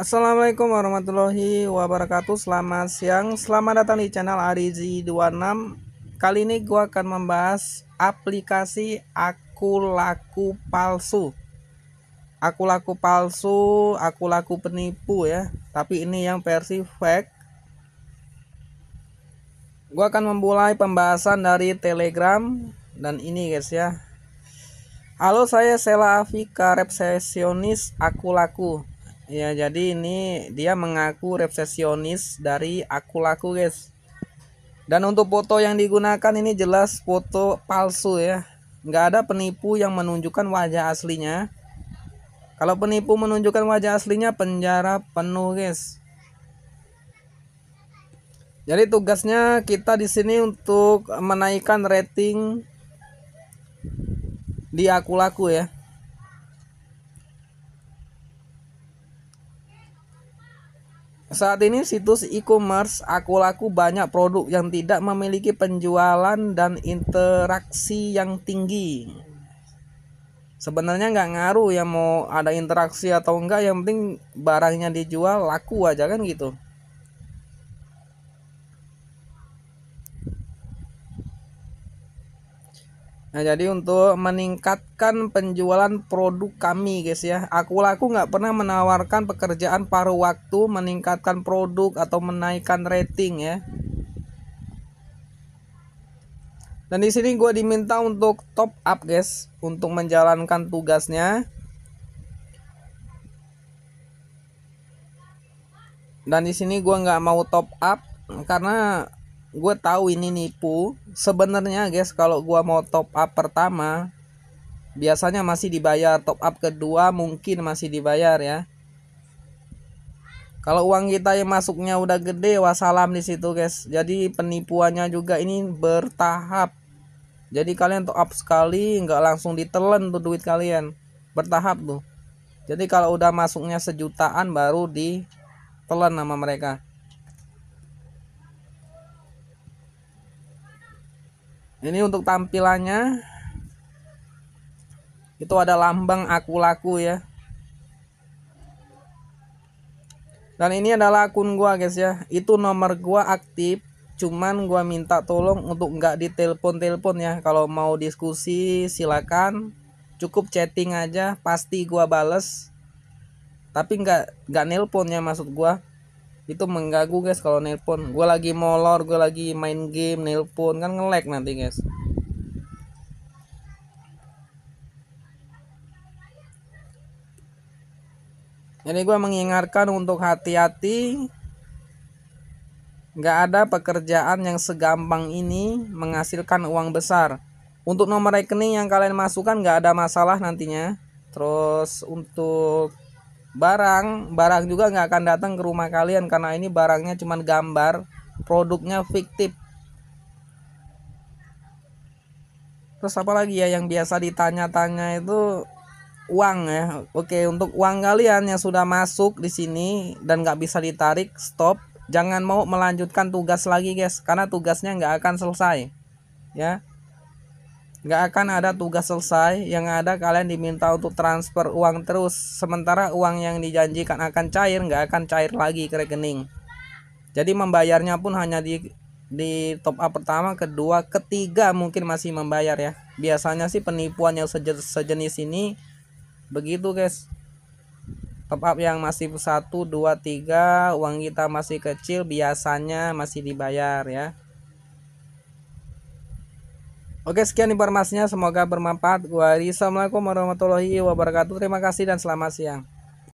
Assalamualaikum warahmatullahi wabarakatuh Selamat siang Selamat datang di channel Arizi26 Kali ini gue akan membahas Aplikasi Aku Laku Palsu Aku Laku Palsu Aku Laku Penipu ya Tapi ini yang versi fake Gue akan memulai pembahasan dari Telegram Dan ini guys ya Halo saya Sela Afika Resepsionis Aku Laku Ya, jadi ini dia mengaku resepsionis dari aku laku, guys. Dan untuk foto yang digunakan ini jelas foto palsu ya. Nggak ada penipu yang menunjukkan wajah aslinya. Kalau penipu menunjukkan wajah aslinya penjara penuh, guys. Jadi tugasnya kita di sini untuk menaikkan rating di aku laku ya. Saat ini situs e-commerce aku laku banyak produk yang tidak memiliki penjualan dan interaksi yang tinggi. Sebenarnya nggak ngaruh ya mau ada interaksi atau enggak yang penting barangnya dijual laku aja kan gitu. Nah jadi untuk meningkatkan penjualan produk kami guys ya Aku laku nggak pernah menawarkan pekerjaan paruh waktu meningkatkan produk atau menaikkan rating ya Dan di sini gue diminta untuk top up guys Untuk menjalankan tugasnya Dan di sini gue nggak mau top up karena gue tahu ini nipu sebenarnya guys kalau gue mau top up pertama biasanya masih dibayar top up kedua mungkin masih dibayar ya kalau uang kita yang masuknya udah gede wassalam di situ guys jadi penipuannya juga ini bertahap jadi kalian top up sekali nggak langsung ditelan tuh duit kalian bertahap tuh jadi kalau udah masuknya sejutaan baru ditelan sama mereka ini untuk tampilannya itu ada lambang aku laku ya dan ini adalah akun gua guys ya itu nomor gua aktif cuman gua minta tolong untuk nggak ditelepon-telepon ya kalau mau diskusi silakan cukup chatting aja pasti gua bales tapi nggak nggak nelponnya maksud gua itu mengganggu guys kalau nelpon gue lagi molor gue lagi main game nelpon kan ngelek nanti guys Jadi gue mengingatkan untuk hati-hati Gak ada pekerjaan yang segampang ini menghasilkan uang besar Untuk nomor rekening yang kalian masukkan nggak ada masalah nantinya Terus untuk barang barang juga nggak akan datang ke rumah kalian karena ini barangnya cuma gambar produknya fiktif terus apa lagi ya yang biasa ditanya-tanya itu uang ya oke untuk uang kalian yang sudah masuk di sini dan nggak bisa ditarik stop jangan mau melanjutkan tugas lagi guys karena tugasnya nggak akan selesai ya nggak akan ada tugas selesai yang ada kalian diminta untuk transfer uang terus sementara uang yang dijanjikan akan cair nggak akan cair lagi ke rekening jadi membayarnya pun hanya di di top up pertama kedua ketiga mungkin masih membayar ya biasanya sih penipuan yang sejenis, ini begitu guys top up yang masih 1 2 3 uang kita masih kecil biasanya masih dibayar ya Oke sekian informasinya semoga bermanfaat. Wassalamualaikum warahmatullahi wabarakatuh. Terima kasih dan selamat siang.